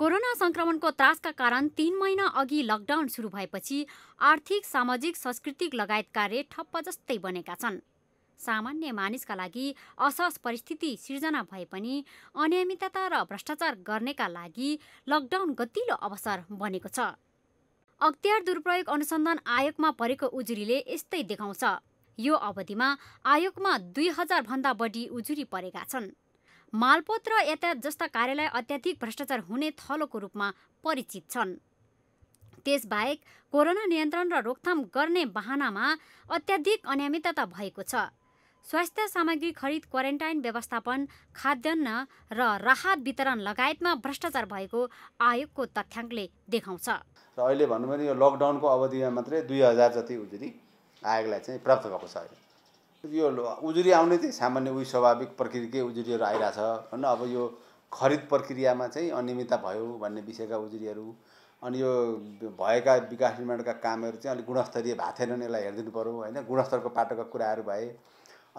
corona संक्रमणको त्रासका कारण तीन महिना अघि लकडाउन सुरु भएपछि आर्थिक सामाजिक सांस्कृतिक लगायत कार्य ठप्प जस्तै बनेका छन् सामान्य मानिसका लागि असहज परिस्थिति सिर्जना भए पनि अनियमितता र भ्रष्टाचार गर्नेका लागि लकडाउन गतिलो अवसर बनेको छ अख्तियार दुरुपयोग अनुसन्धान आयोगमा परेको उजुरीले यस्तै देखाउँछ यो अवधिमा आयोगमा दुई हजारभन्दा बढी उजुरी परेका छन् मालपोत र यातायात जस्ता कार्यालय अत्याधिक भ्रष्टाचार हुने थलोको रूपमा परिचित छन् त्यसबाहेक कोरोना नियन्त्रण र रोकथाम गर्ने बाहनामा अत्याधिक अनियमितता भएको छ स्वास्थ्य सामग्री खरिद क्वारेन्टाइन व्यवस्थापन खाद्यान्न र राहत वितरण लगायतमा भ्रष्टाचार भएको आयोगको तथ्याङ्कले देखाउँछ र अहिले भन्नुभयो यो लकडाउनको अवधिमा मात्रै दुई हजार जति उजुरी आयोगलाई चाहिँ प्राप्त भएको छ यो उजुरी आउने चाहिँ सामान्य उही स्वाभाविक प्रकृतिकै उजुरीहरू आइरहेछ होइन अब यो खरिद प्रक्रियामा चाहिँ अनियमितता भयो भन्ने विषयका उजुरीहरू अनि यो भएका विकास निर्माणका कामहरू चाहिँ अलिक गुणस्तरीय भएको थिएनन् यसलाई हेरिदिनु पऱ्यो होइन गुणस्तरको पाटोका कुराहरू भए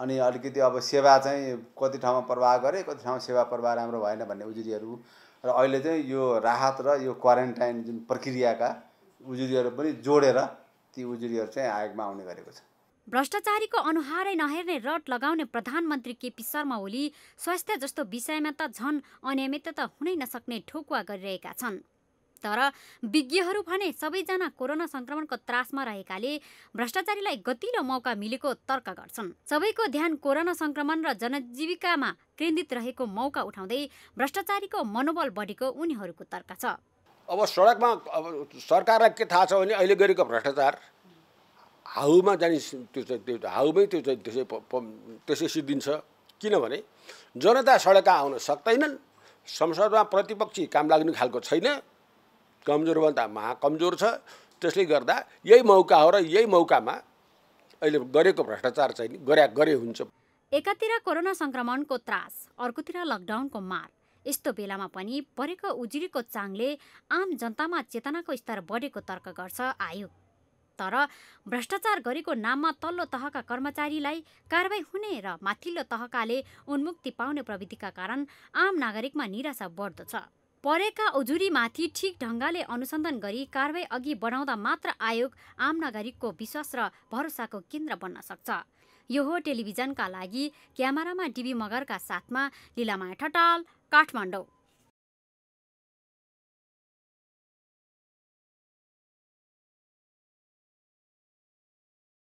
अनि अलिकति अब सेवा चाहिँ कति ठाउँमा प्रवाह गरे कति ठाउँमा सेवा प्रवाह राम्रो भएन भन्ने उजुरीहरू र अहिले चाहिँ यो राहत र यो क्वारेन्टाइन जुन प्रक्रियाका उजुरीहरू पनि जोडेर ती उजुरीहरू चाहिँ आयोगमा आउने गरेको छ भ्रष्टाचारीको अनुहारै नहेर्ने रट लगाउने प्रधानमन्त्री केपी शर्मा ओली स्वास्थ्य जस्तो विषयमा त झन अनियमितता हुनै नसक्ने ठोकुवा गरिरहेका छन् तर विज्ञहरू भने सबैजना कोरोना सङ्क्रमणको त्रासमा रहेकाले भ्रष्टाचारीलाई गतिलो मौका मिलेको तर्क गर्छन् सबैको ध्यान कोरोना सङ्क्रमण र जनजीविकामा केन्द्रित रहेको मौका उठाउँदै भ्रष्टाचारीको मनोबल बढेको उनीहरूको तर्क छ अब सडकमा सरकारलाई के थाहा छ भने अहिले गरेको भ्रष्टाचार हाउमा जाने त्यो त्यो हाउमै त्यो त्यसै त्यसै सिद्धिन्छ किनभने जनता सडक आउन सक्दैनन् संसदमा प्रतिपक्षी काम लाग्ने खालको छैन कमजोर कमजोरभन्दा महाकमजोर छ त्यसले गर्दा यही मौका हो र यही मौकामा अहिले गरेको भ्रष्टाचार चाहिँ गरे गरे हुन्छ एकातिर कोरोना सङ्क्रमणको त्रास अर्कोतिर लकडाउनको मार यस्तो बेलामा पनि परेको उजुरीको चाङले आम जनतामा चेतनाको स्तर बढेको तर्क गर्छ आयोग तर भ्रष्टाचार गरेको नाममा तल्लो तहका कर्मचारीलाई कारवाही हुने र माथिल्लो तहकाले उन्मुक्ति पाउने प्रविधिका कारण आम नागरिकमा निराशा बढ्दो छ परेका उजुरीमाथि ठिक ढङ्गले अनुसन्धान गरी कारवाही अघि बढाउँदा मात्र आयोग आम नागरिकको विश्वास र भरोसाको केन्द्र बन्न सक्छ यो हो टेलिभिजनका लागि क्यामेरामा डिबी मगरका साथमा लिलामाया ठटाल काठमाडौँ